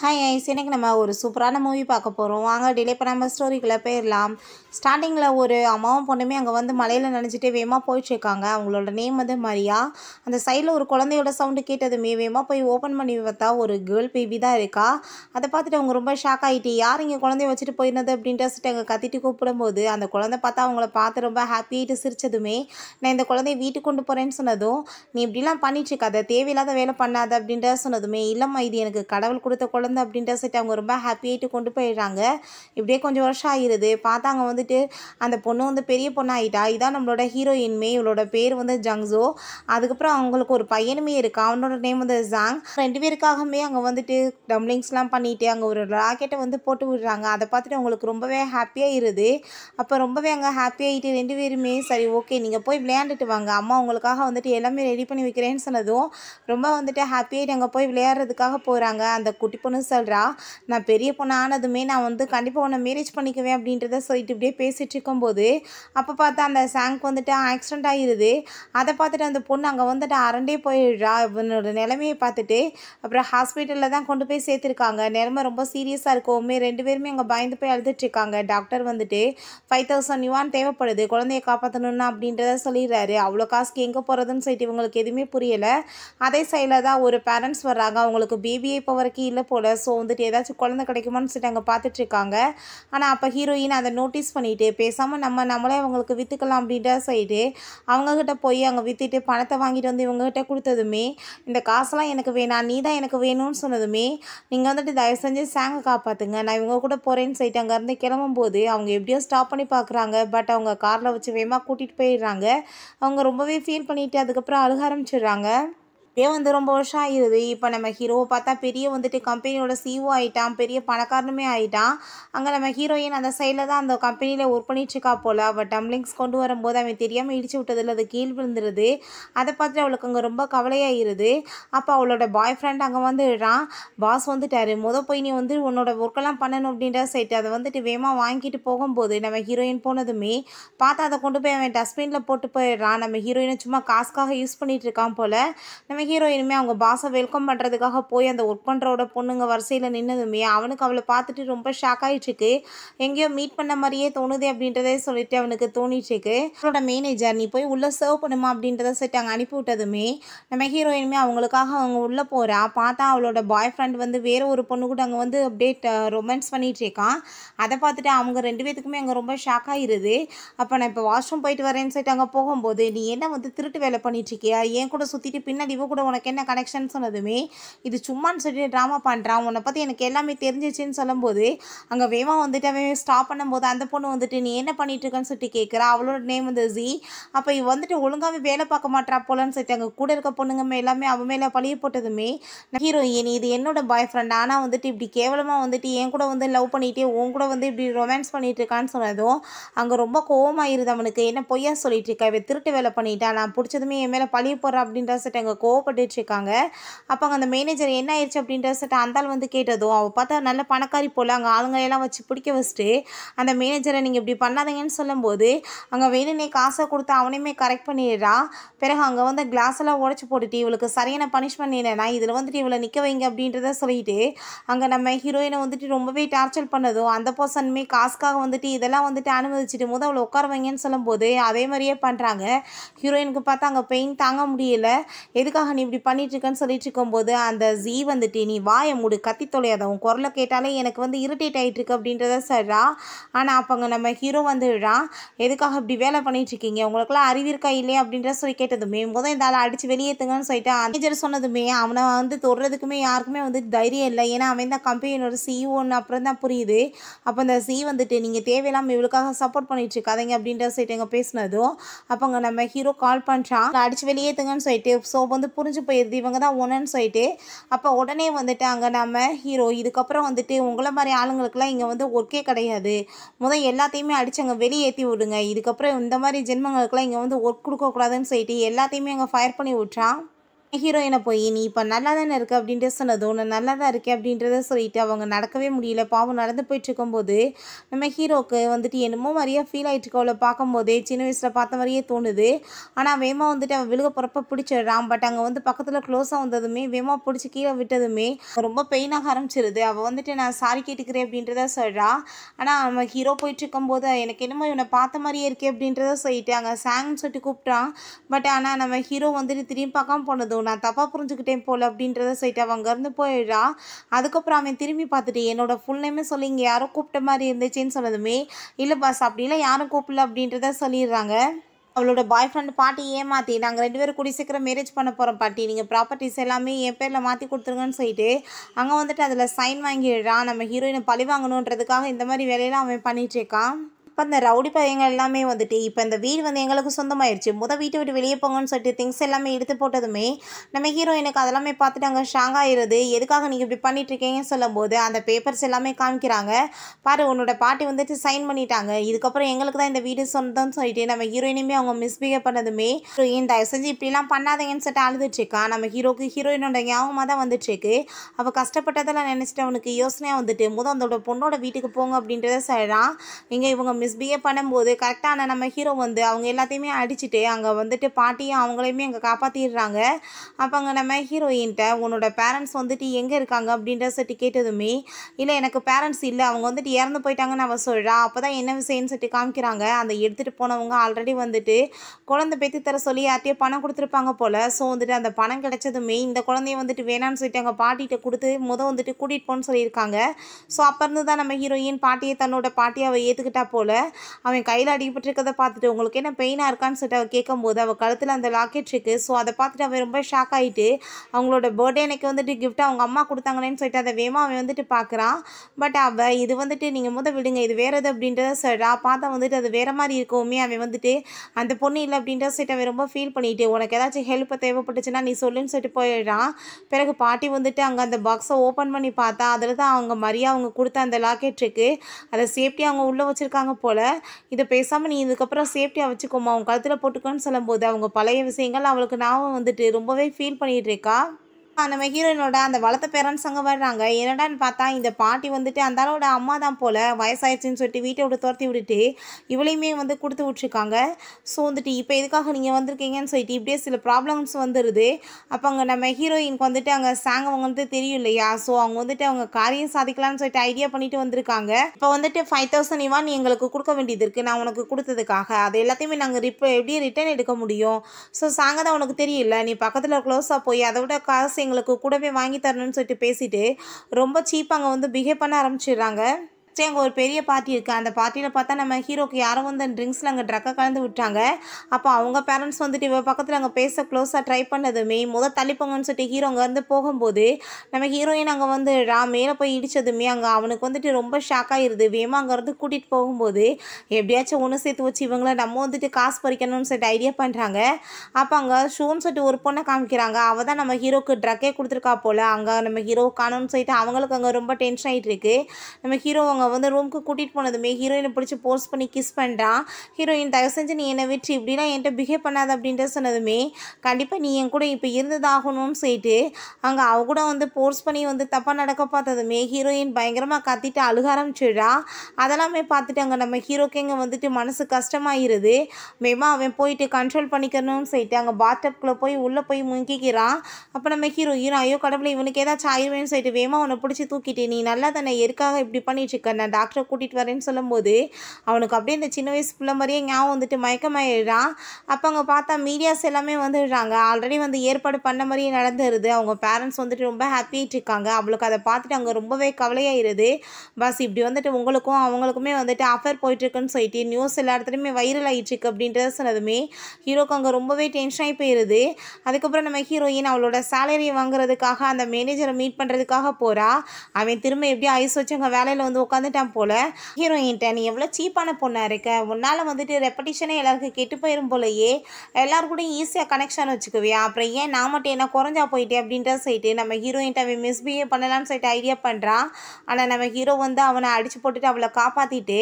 hi ice எனக்கு நம்ம ஒரு சூப்பரான மூவி பார்க்க போகிறோம் வாங்க டிலே பண்ணாமல் ஸ்டோரிக்குள்ளே போயிடலாம் ஸ்டார்டிங்கில் ஒரு அம்மாவும் பொண்ணுமே அங்கே வந்து மலையில் நினச்சிட்டு வேகமாக போயிட்டுருக்காங்க அவங்களோட நேம் வந்து மரியா அந்த சைடில் ஒரு குழந்தையோட சவுண்டு கேட்டதுமே வேகமாக போய் ஓப்பன் பண்ணி பார்த்தா ஒரு கேர்ள் பேபி தான் இருக்கா அதை பார்த்துட்டு அவங்க ரொம்ப ஷாக் ஆகிட்டு யார் இங்கே குழந்தைய வச்சுட்டு போயிருந்தது அப்படின்ட்டு சொல்லிட்டு அங்கே கத்திட்டு கூப்பிடும்போது அந்த குழந்தை பார்த்தா அவங்கள பார்த்து ரொம்ப ஹாப்பியாகிட்டு சிரித்ததுமே நான் இந்த குழந்தைய வீட்டுக்கு கொண்டு போகிறேன்னு சொன்னதும் நீ இப்படிலாம் பண்ணிட்டுருக்காத தேவையில்லாத வேலை பண்ணாத அப்படின்ட்டு சொன்னதுமே இல்லைம்மா இது எனக்கு கடவுள் கொடுத்த குழந்தை குழந்தை அப்படின்ற சரி அவங்க ரொம்ப ஹாப்பியாகிட்டு கொண்டு போயிடுறாங்க இப்படியே கொஞ்சம் வருஷம் ஆகிடுது பார்த்தாங்க வந்துட்டு அந்த பொண்ணு வந்து பெரிய பொண்ணாகிட்டா இதான் நம்மளோட ஹீரோயின்மே இவளோட பேர் வந்து ஜங்ஸோ அதுக்கப்புறம் அவங்களுக்கு ஒரு பையனுமே இருக்குது அவனோட நேம் வந்து ஜாங் ரெண்டு பேருக்காகவே அங்கே வந்துட்டு டம்ளிங்ஸ்லாம் பண்ணிட்டு அங்கே ஒரு ராக்கெட்டை வந்து போட்டு விடுறாங்க அதை பார்த்துட்டு அவங்களுக்கு ரொம்பவே ஹாப்பியாக இருது அப்போ ரொம்பவே அங்கே ஹாப்பியாகிட்டு ரெண்டு பேருமே சரி ஓகே நீங்கள் போய் விளையாண்டுட்டு வாங்க அம்மா உங்களுக்காக வந்துட்டு எல்லாமே ரெடி பண்ணி வைக்கிறேன்னு சொன்னதும் ரொம்ப வந்துட்டு ஹாப்பியாகிட்டு அங்கே போய் விளையாடுறதுக்காக போகிறாங்க அந்த குட்டி பொண்ணு பொண்ணு சொல்கிறா நான் பெரிய பொண்ணு ஆனதுமே நான் வந்து கண்டிப்பாக உன்னை மேரேஜ் பண்ணிக்குவேன் அப்படின்றத சொல்லிட்டு இப்படியே பேசிகிட்டு இருக்கும்போது அப்போ பார்த்தா அந்த சாங்க் வந்துட்டு ஆக்சிடென்ட் ஆகிடுது அதை பார்த்துட்டு அந்த பொண்ணு அங்கே வந்துட்டு அரண்டே போயிடுறா இவனோட நிலைமையை பார்த்துட்டு அப்புறம் ஹாஸ்பிட்டலில் தான் கொண்டு போய் சேர்த்துருக்காங்க நிலமை ரொம்ப சீரியஸாக இருக்கோமே ரெண்டு பேருமே அங்கே பயந்து போய் அழுதுட்ருக்காங்க டாக்டர் வந்துட்டு ஃபைவ் தௌசண்ட் யுவான் தேவைப்படுது குழந்தைய காப்பாற்றணும்னா அப்படின்றத சொல்லிடுறாரு அவ்வளோ காசுக்கு எங்கே போகிறதுன்னு சொல்லிட்டு இவங்களுக்கு எதுவுமே புரியலை அதே சைடில் தான் ஒரு பேரண்ட்ஸ் வர்றாங்க அவங்களுக்கு பேபியை இப்போ வரைக்கும் இல்லை போல் போல் ஸோ வந்துட்டு ஏதாச்சும் குழந்த கிடைக்குமான்னு சொல்லிட்டு அங்கே பார்த்துட்ருக்காங்க ஆனால் அப்போ ஹீரோயின் அதை நோட்டீஸ் பண்ணிவிட்டு பேசாமல் நம்ம நம்மளே அவங்களுக்கு விற்றுக்கலாம் அப்படின்ற சைடு அவங்கக்கிட்ட போய் அங்கே விற்றுட்டு பணத்தை வாங்கிட்டு வந்து இவங்ககிட்ட கொடுத்ததுமே இந்த காசெல்லாம் எனக்கு வேணாம் நீ தான் எனக்கு வேணும்னு சொன்னதுமே நீங்கள் வந்துட்டு தயவு செஞ்சு சாங்கை காப்பாற்றுங்க நான் இவங்க கூட போகிறேன்னு சொல்லிட்டு அங்கேருந்து கிளம்பும்போது அவங்க எப்படியோ ஸ்டாப் பண்ணி பார்க்குறாங்க பட் அவங்க காரில் வச்சு வேகமாக கூட்டிகிட்டு போயிடுறாங்க அவங்க ரொம்பவே ஃபீல் பண்ணிவிட்டு அதுக்கப்புறம் அழுக ஆரம்பிச்சிடுறாங்க இப்படியே வந்து ரொம்ப வருஷம் ஆகிடுது இப்போ நம்ம ஹீரோவை பார்த்தா பெரிய வந்துட்டு கம்பெனியோட சிஓ e ஆகிட்டான் பெரிய பணக்காரனுமே ஆகிட்டான் அங்கே நம்ம ஹீரோயின் அந்த சைடில் தான் அந்த கம்பெனியில் ஒர்க் பண்ணிட்டுருக்கா போல் அவள் டம்ளிங்ஸ் கொண்டு வரும்போது அவன் தெரியாமல் இடிச்சு விட்டதில் அது கீழ் விழுந்துருது அதை பார்த்துட்டு அவளுக்கு அங்கே ரொம்ப கவலையாகிடுது அப்போ அவளோட பாய் ஃப்ரெண்ட் அங்கே வந்துடுறான் பாஸ் வந்துட்டார் முதல் போய் நீ வந்து உன்னோட ஒர்க்கெல்லாம் பண்ணணும் அப்படின்ற சைட்டு அதை வந்துட்டு வேகமாக வாங்கிட்டு போகும்போது நம்ம ஹீரோயின் போனதுமே பார்த்தா அதை கொண்டு போய் அவன் டஸ்ட்பினில் போட்டு போயிடுறான் நம்ம ஹீரோயினை சும்மா காசுக்காக யூஸ் பண்ணிகிட்டு இருக்கான் போல் நம்ம ஹீரோயினுமே அவங்க பாஸை வெல்கம் பண்ணுறதுக்காக போய் அந்த ஒர்க் பண்ணுறோட பொண்ணுங்க வரிசையில் நின்னதுமே அவனுக்கு அவளை பார்த்துட்டு ரொம்ப ஷாக் ஆகிட்டுருக்கு எங்கேயோ மீட் பண்ண மாதிரியே தோணுது அப்படின்றதே சொல்லிட்டு அவனுக்கு தோணிட்டுருக்கு அவரோட மேனேஜர் நீ போய் உள்ளே சர்வ் பண்ணுமா அப்படின்றத சொல்லிட்டு அங்கே அனுப்பி விட்டதுமே நம்ம ஹீரோயினுமே அவங்களுக்காக அவங்க உள்ளே போகிறா பார்த்தா அவளோட பாய் ஃப்ரெண்ட் வந்து வேறு ஒரு பொண்ணு கூட அங்கே வந்து அப்படியே ரொமான்ஸ் இருக்கான் அதை பார்த்துட்டு அவங்க ரெண்டு பேத்துக்குமே அங்கே ரொம்ப ஷாக் ஆகிடுது அப்போ நான் இப்போ வாஷ்ரூம் போயிட்டு வரேன்னு சொல்லிட்டு அங்கே போகும்போது நீ என்ன வந்து திருட்டு வேலை பண்ணிகிட்ருக்கியா ஏன் கூட சுற்றிட்டு பின்னாடி இவ கூட கூட உனக்கு என்ன கனெக்ஷன் சொன்னதுமே இது சும்மான்னு சொல்லி ட்ராமா பண்ணுறான் உன்னை பற்றி எனக்கு எல்லாமே தெரிஞ்சிச்சின்னு சொல்லும்போது அங்கே வேமா வந்துட்டு அவன் ஸ்டாப் பண்ணும்போது அந்த பொண்ணு வந்துட்டு நீ என்ன பண்ணிட்டு இருக்கன்னு சொல்லிட்டு கேட்குறா அவளோட நேம் வந்து ஜி அப்போ இவ வந்துட்டு ஒழுங்காகவே வேலை பார்க்க மாட்டா போலன்னு சொல்லிட்டு அங்கே கூட இருக்க பொண்ணுங்க எல்லாமே அவன் மேலே பழிய போட்டதுமே ஹீரோயின் இது என்னோட பாய் ஃப்ரெண்ட் ஆனால் வந்துட்டு இப்படி கேவலமாக வந்துட்டு என் கூட வந்து லவ் பண்ணிகிட்டே உன் கூட வந்து இப்படி ரொமான்ஸ் பண்ணிட்டு இருக்கான்னு சொன்னதும் அங்கே ரொம்ப கோவமாயிருது அவனுக்கு என்ன பொய்யா சொல்லிட்டு இருக்கா இவன் திருட்டு வேலை பண்ணிட்டா நான் பிடிச்சதுமே என் மேலே பழிய போடுறா அப்படின்ற சொல்லிட்டு அங்கே கோவ இருக்காங்க அப்போ அங்கே அந்த மேனேஜர் என்ன ஆயிடுச்சு அப்படின்ற சொல்லிட்டு அந்தால் வந்து கேட்டதும் அவள் பார்த்தா நல்ல பணக்காரி போல் அங்கே ஆளுங்களையெல்லாம் வச்சு பிடிக்க வச்சுட்டு அந்த மேனேஜரை நீங்கள் இப்படி பண்ணாதீங்கன்னு சொல்லும்போது அங்கே வேணுனே காசை கொடுத்து அவனையுமே கரெக்ட் பண்ணிடுறா பிறகு அங்கே வந்து கிளாஸ் எல்லாம் உடச்சி போட்டுட்டு இவளுக்கு சரியான பனிஷ்மெண்ட் என்னென்னா இதில் வந்துட்டு இவளை நிற்க வைங்க அப்படின்றத சொல்லிட்டு அங்கே நம்ம ஹீரோயினை வந்துட்டு ரொம்பவே டார்ச்சர் பண்ணதும் அந்த பர்சனுமே காசுக்காக வந்துட்டு இதெல்லாம் வந்துட்டு அனுமதிச்சுட்டு போது அவளை உட்கார வைங்கன்னு சொல்லும்போது அதே மாதிரியே பண்ணுறாங்க ஹீரோயினுக்கு பார்த்தா அங்கே பெயின் தாங்க முடியல எதுக்காக எதுக்காக நீ இப்படி பண்ணிட்டு இருக்கேன்னு சொல்லிட்டு இருக்கும்போது அந்த ஜீ வந்துட்டு நீ வாய மூடு கத்தி தொலையாத உன் குரலை கேட்டாலே எனக்கு வந்து இரிட்டேட் ஆகிட்டு இருக்கு அப்படின்றத சொல்கிறா ஆனால் அப்போங்க நம்ம ஹீரோ வந்துடுறா எதுக்காக இப்படி வேலை பண்ணிட்டு இருக்கீங்க உங்களுக்குலாம் அறிவிற்கா இல்லையா அப்படின்ற சொல்லி கேட்டதுமே முதல் இந்த ஆளை அடித்து வெளியேற்றுங்கன்னு சொல்லிட்டு மேனேஜர் சொன்னதுமே அவனை வந்து தொடுறதுக்குமே யாருக்குமே வந்து தைரியம் இல்லை ஏன்னா அவன் தான் கம்பெனியோட சிஇஓன்னு அப்புறம் தான் புரியுது அப்போ அந்த சி வந்துட்டு நீங்கள் தேவையில்லாமல் இவளுக்காக சப்போர்ட் பண்ணிட்டு இருக்காதீங்க அப்படின்ற சொல்லிட்டு எங்கள் பேசினதும் அப்போங்க நம்ம ஹீரோ கால் பண்ணுறான் அடிச்சு வெளியேற்றுங்கன்னு சொல்லிட்டு ஸோ வந்து புரிஞ்சு போயிடுது இவங்க தான் ஒன்றுன்னு சொல்லிட்டு அப்போ உடனே வந்துட்டு அங்கே நம்ம ஹீரோ இதுக்கப்புறம் வந்துட்டு உங்களை மாதிரி ஆளுங்களுக்கெல்லாம் இங்கே வந்து ஒர்க்கே கிடையாது முதல் எல்லாத்தையுமே அடித்து அங்கே வெளியேற்றி விடுங்க இதுக்கப்புறம் இந்த மாதிரி ஜென்மங்களுக்கெல்லாம் இங்கே வந்து ஒர்க் கொடுக்கக்கூடாதுன்னு சொல்லிட்டு எல்லாத்தையுமே அங்கே ஃபயர் பண்ணி விட்றான் ஹீரோயினை போய் நீ இப்போ நல்லா தானே இருக்க அப்படின்ட்டு சொன்னது ஒன்று நல்லா தான் இருக்கே அப்படின்றத சொல்லிட்டு அவங்க நடக்கவே முடியல பாவம் நடந்து போயிட்டு இருக்கும்போது நம்ம ஹீரோக்கு வந்துட்டு என்னமோ மாதிரியா ஃபீல் ஆகிட்டு இருக்க அவளை பார்க்கும்போதே சின்ன வயசில் பார்த்த மாதிரியே தோணுது ஆனால் வேமா வந்துட்டு அவன் விழுக போகிறப்ப பிடிச்சிடுறான் பட் அங்கே வந்து பக்கத்தில் க்ளோஸாக வந்ததுமே வேமா பிடிச்சி கீழே விட்டதுமே ரொம்ப பெயினாக ஆரம்பிச்சிருது அவள் வந்துட்டு நான் சாரி கேட்டுக்கிறேன் அப்படின்றத சொல்கிறா ஆனால் நம்ம ஹீரோ போயிட்டு இருக்கும்போது எனக்கு என்னமோ இவனை பார்த்த மாதிரியே இருக்கே அப்படின்றத சொல்லிட்டு அங்கே சாங்னு சொல்லிட்டு கூப்பிட்டான் பட் ஆனால் நம்ம ஹீரோ வந்துட்டு திரும்பி பார்க்காம போனதும் நான் தப்பாக புரிஞ்சுக்கிட்டேன் போல் அப்படின்றத சொல்லிட்டு அவன் அங்கேருந்து போயிடுறா அதுக்கப்புறம் அவன் திரும்பி பார்த்துட்டு என்னோடய ஃபுல் நேமே சொல்லி இங்கே யாரோ கூப்பிட்ட மாதிரி இருந்துச்சுன்னு சொன்னதுமே இல்லை பாஸ் அப்படிலாம் யாரும் கூப்பிடல அப்படின்றத சொல்லிடுறாங்க அவளோட பாய் ஃப்ரெண்ட் பாட்டி ஏமாற்றி நாங்கள் ரெண்டு பேரும் கூடி சீக்கிரம் மேரேஜ் பண்ண போகிறோம் பாட்டி நீங்கள் ப்ராப்பர்ட்டிஸ் எல்லாமே என் பேரில் மாற்றி கொடுத்துருங்கன்னு சொல்லிட்டு அங்கே வந்துட்டு அதில் சைன் வாங்கிடுறான் நம்ம ஹீரோயினை பழி வாங்கணுன்றதுக்காக இந்த மாதிரி வேலையெல்லாம் அவன் பண்ணிகிட்ருக்கான் இப்போ அந்த ரவுடி பையங்க எல்லாமே வந்துட்டு இப்போ இந்த வீடு வந்து எங்களுக்கு சொந்தமாயிருச்சு முத வீட்டை விட்டு வெளியே போங்கன்னு சொல்லிட்டு திங்ஸ் எல்லாமே எடுத்து போட்டதுமே நம்ம ஹீரோ எனக்கு அதெல்லாமே பார்த்துட்டு அங்கே ஸ்ட்ராங் ஆயிடுது எதுக்காக நீங்கள் இப்படி பண்ணிட்டுருக்கீங்கன்னு சொல்லும்போது அந்த பேப்பர்ஸ் எல்லாமே காமிக்கிறாங்க பாரு உன்னோட பாட்டி வந்துட்டு சைன் பண்ணிட்டாங்க இதுக்கப்புறம் எங்களுக்கு தான் இந்த வீடு சொந்தம்னு சொல்லிட்டு நம்ம ஹீரோயினுமே அவங்க மிஸ்பிஹேவ் பண்ணதுமே இந்த தயவு செஞ்சு இப்படிலாம் பண்ணாதீங்கன்னு சொல்லிட்டு அழுதுட்ருக்கா நம்ம ஹீரோக்கு ஹீரோயினோட ஞாபகமாக தான் வந்துட்டுருக்கு அவள் கஷ்டப்பட்டதெல்லாம் நினச்சிட்டு அவனுக்கு யோசனையாக வந்துட்டு முதல் அதோட பொண்ணோட வீட்டுக்கு போங்க அப்படின்றத சொல்கிறான் நீங்கள் இவங்க மிஸ் பிஏ பண்ணும்போது கரெக்டான நம்ம ஹீரோ வந்து அவங்க எல்லாத்தையுமே அடிச்சுட்டு அங்கே வந்துட்டு பாட்டியும் அவங்களையுமே அங்கே காப்பாற்றிடுறாங்க அப்போ அங்கே நம்ம ஹீரோயின்கிட்ட உன்னோட பேரண்ட்ஸ் வந்துட்டு எங்கே இருக்காங்க அப்படின்ற சட்டி கேட்டதுமே இல்லை எனக்கு பேரண்ட்ஸ் இல்லை அவங்க வந்துட்டு இறந்து போயிட்டாங்கன்னு அவள் சொல்கிறா அப்போ தான் என்ன விஷயம்னு சொல்லிட்டு காமிக்கிறாங்க அந்த எடுத்துகிட்டு போனவங்க ஆல்ரெடி வந்துட்டு குழந்தை பேத்தி தர சொல்லி யார்ட்டையே பணம் கொடுத்துருப்பாங்க போல் ஸோ வந்துட்டு அந்த பணம் கிடைச்சதுமே இந்த குழந்தைய வந்துட்டு வேணான்னு சொல்லிட்டு அங்கே பாட்டிகிட்ட கொடுத்து முதல் வந்துட்டு கூட்டிகிட்டு போகணும்னு சொல்லியிருக்காங்க ஸோ அப்போ இருந்து தான் நம்ம ஹீரோயின் பாட்டியை தன்னோட பாட்டியை அவள் ஏற்றுக்கிட்டா போல் அவன் கையில் அடிபட்டிருக்கதை பார்த்துட்டு உங்களுக்கு என்ன பெயினாக இருக்கான்னு சொல்லிட்டு அவள் கேட்கும்போது அவள் கழுத்தில் அந்த லாக்கெட் இருக்குது ஸோ அதை பார்த்துட்டு அவன் ரொம்ப ஷாக் ஆகிட்டு அவங்களோட பர்த்டே எனக்கு வந்துட்டு கிஃப்ட் அவங்க அம்மா கொடுத்தாங்களேன்னு சொல்லிட்டு அதை வேமா அவன் வந்துட்டு பார்க்குறான் பட் அவள் இது வந்துட்டு நீங்கள் முத விடுங்க இது வேறு எது அப்படின்றத சொல்கிறா பார்த்தா வந்துட்டு அது வேறு மாதிரி இருக்கவுமே அவன் வந்துட்டு அந்த பொண்ணு இல்லை அப்படின்றத சொல்லிட்டு அவன் ரொம்ப ஃபீல் பண்ணிட்டு உனக்கு ஏதாச்சும் ஹெல்ப் தேவைப்பட்டுச்சுன்னா நீ சொல்லுன்னு சொல்லிட்டு போயிடுறான் பிறகு பாட்டி வந்துட்டு அங்கே அந்த பாக்ஸை ஓப்பன் பண்ணி பார்த்தா அதில் தான் அவங்க மரியா அவங்க கொடுத்த அந்த லாக்கெட் இருக்குது அதை சேஃப்டியாக அவங்க உள்ளே வச்சுருக்காங்க போல் இதை பேசாமல் நீ இதுக்கப்புறம் சேஃப்டியாக வச்சுக்கோமா அவங்க கழுத்தில் போட்டுக்கோன்னு சொல்லும்போது அவங்க பழைய விஷயங்கள் அவளுக்கு ஞாபகம் வந்துட்டு ரொம்பவே ஃபீல் பண்ணிகிட்டு இருக்கா நம்ம ஹீரோயினோட அந்த வளர்த்த பேரன் அங்கே வர்றாங்க என்னடான்னு பார்த்தா இந்த பாட்டி வந்துட்டு அந்த அளவோட அம்மா தான் போல் வயசாயிடுச்சின்னு சொல்லிட்டு வீட்டை விட்டு துரத்தி விட்டுட்டு இவளையுமே வந்து கொடுத்து விட்ருக்காங்க ஸோ வந்துட்டு இப்போ எதுக்காக நீங்கள் வந்திருக்கீங்கன்னு சொல்லிட்டு இப்படியே சில ப்ராப்ளம்ஸ் வந்துடுது அப்போ அங்கே நம்ம ஹீரோயினுக்கு வந்துட்டு அங்கே சாங் அவங்க வந்து தெரியும் இல்லையா ஸோ அவங்க வந்துட்டு அவங்க காரியம் சாதிக்கலாம்னு சொல்லிட்டு ஐடியா பண்ணிட்டு வந்திருக்காங்க இப்போ வந்துட்டு ஃபைவ் தௌசண்ட் இவான் நீ எங்களுக்கு கொடுக்க வேண்டியது இருக்குது நான் உனக்கு கொடுத்ததுக்காக அது எல்லாத்தையுமே நாங்கள் ரிப் எப்படியே ரிட்டர்ன் எடுக்க முடியும் ஸோ சாங்க தான் உனக்கு தெரியல நீ பக்கத்தில் க்ளோஸாக போய் அதை விட காசு எங்களுக்கு கூடவே வாங்கி தரணும்னு சொல்லிட்டு பேசிட்டு ரொம்ப சீப்பாக அங்கே வந்து பிஹேவ் பண்ண ஆரம்பிச்சிடுறாங்க சரி அங்கே ஒரு பெரிய பார்ட்டி இருக்குது அந்த பார்ட்டியில் பார்த்தா நம்ம ஹீரோக்கு யாரோ வந்து அந்த ட்ரிங்க்ஸில் அங்கே ட்ரக்கை கலந்து விட்டாங்க அப்போ அவங்க பேரண்ட்ஸ் வந்துட்டு இவ பக்கத்தில் அங்கே பேச க்ளோஸாக ட்ரை பண்ணதுமே முதல் தள்ளிப்போங்கன்னு சொல்லிட்டு ஹீரோ அங்கேருந்து போகும்போது நம்ம ஹீரோயின் அங்கே வந்து ரா மேலே போய் இடித்ததுமே அங்கே அவனுக்கு வந்துட்டு ரொம்ப ஷாக் ஆகிடுது வேமா அங்கேருந்து கூட்டிகிட்டு போகும்போது எப்படியாச்சும் ஒன்று சேர்த்து வச்சு இவங்கள நம்ம வந்துட்டு காசு பறிக்கணும்னு சொல்லிட்டு ஐடியா பண்ணுறாங்க அப்போ அங்கே ஷூன்னு சொல்லிட்டு ஒரு பொண்ணை காமிக்கிறாங்க அவள் தான் நம்ம ஹீரோக்கு ட்ரக்கே கொடுத்துருக்கா போல் அங்கே நம்ம ஹீரோ காணும்னு சொல்லிட்டு அவங்களுக்கு அங்கே ரொம்ப டென்ஷன் ஆகிட்டு இருக்கு நம்ம ஹீரோ அவங்க வந்து ரூமுக்கு கூட்டிகிட்டு போனதுமே ஹீரோயினை பிடிச்சி போர்ஸ் பண்ணி கிஸ் பண்ணுறான் ஹீரோயின் தயவு செஞ்சு நீ என்னை விட்டு இப்படிலாம் என்கிட்ட பிஹேவ் பண்ணாத அப்படின்ட்டு சொன்னதுமே கண்டிப்பாக நீ என் கூட இப்போ இருந்ததாகணும்னு சொல்லிட்டு அங்கே அவ கூட வந்து போர்ஸ் பண்ணி வந்து தப்பாக நடக்க பார்த்ததுமே ஹீரோயின் பயங்கரமாக கத்திட்டு அழுக ஆரம்பிச்சிடுறா அதெல்லாமே பார்த்துட்டு அங்கே நம்ம ஹீரோக்கு இங்கே வந்துட்டு மனசு கஷ்டமாயிருது மேமா அவன் போயிட்டு கண்ட்ரோல் பண்ணிக்கணும்னு சொல்லிட்டு அங்கே பாத்டப்குள்ளே போய் உள்ளே போய் முங்கிக்கிறான் அப்போ நம்ம ஹீரோ ஹீரோ ஐயோ கடவுளை இவனுக்கு ஏதாச்சும் ஆயிடுவேன்னு சொல்லிட்டு வேமா உன்னை பிடிச்சி தூக்கிட்டு நீ நல்லா தானே எதுக்காக இப்படி பண்ணிட்டு இருக்க நான் டாக்டரை கூட்டிகிட்டு வரேன்னு சொல்லும்போது அவனுக்கு அப்படியே இந்த சின்ன வயசு பிள்ளை மாதிரியே ஞாபகம் வந்துட்டு மயக்கமாயிடுறான் அப்போ அவங்க பார்த்தா மீடியாஸ் எல்லாமே வந்துடுறாங்க ஆல்ரெடி வந்து ஏற்பாடு பண்ண மாதிரியே நடந்துருது அவங்க பேரண்ட்ஸ் வந்துட்டு ரொம்ப ஹாப்பியாகிட்டு இருக்காங்க அவளுக்கு அதை பார்த்துட்டு அங்கே ரொம்பவே கவலையாயிருது பஸ் இப்படி வந்துட்டு உங்களுக்கும் அவங்களுக்குமே வந்துட்டு அஃபர் போயிட்டுருக்குன்னு சொல்லிட்டு நியூஸ் எல்லா இடத்துலையுமே வைரல் ஆகிட்டுருக்கு அப்படின்றத சொன்னதுமே ஹீரோக்கு அங்கே ரொம்பவே டென்ஷன் ஆகி போயிடுது அதுக்கப்புறம் நம்ம ஹீரோயின் அவளோட சேலரி வாங்குறதுக்காக அந்த மேனேஜரை மீட் பண்ணுறதுக்காக போகிறா அவன் திரும்ப எப்படியும் ஐஸ் வச்சு அங்கே வேலையில் வந்து உட்காந்து வந்துட்டான் போல் ஹீரோயின்ட்ட நீ எவ்வளோ சீப்பான பொண்ணாக இருக்க உன்னால் வந்துட்டு ரெப்படிஷனே எல்லாருக்கும் கெட்டு போயிடும் போலயே எல்லாரும் கூட ஈஸியாக கனெக்ஷன் வச்சுக்குவியா அப்புறம் ஏன் நான் மட்டும் என்ன குறைஞ்சா போயிட்டே அப்படின்ற சொல்லிட்டு நம்ம ஹீரோயின்ட்ட அவன் மிஸ்பிஹேவ் பண்ணலாம்னு சொல்லிட்டு ஐடியா பண்ணுறான் ஆனால் நம்ம ஹீரோ வந்து அவனை அடித்து போட்டுட்டு அவளை காப்பாற்றிட்டு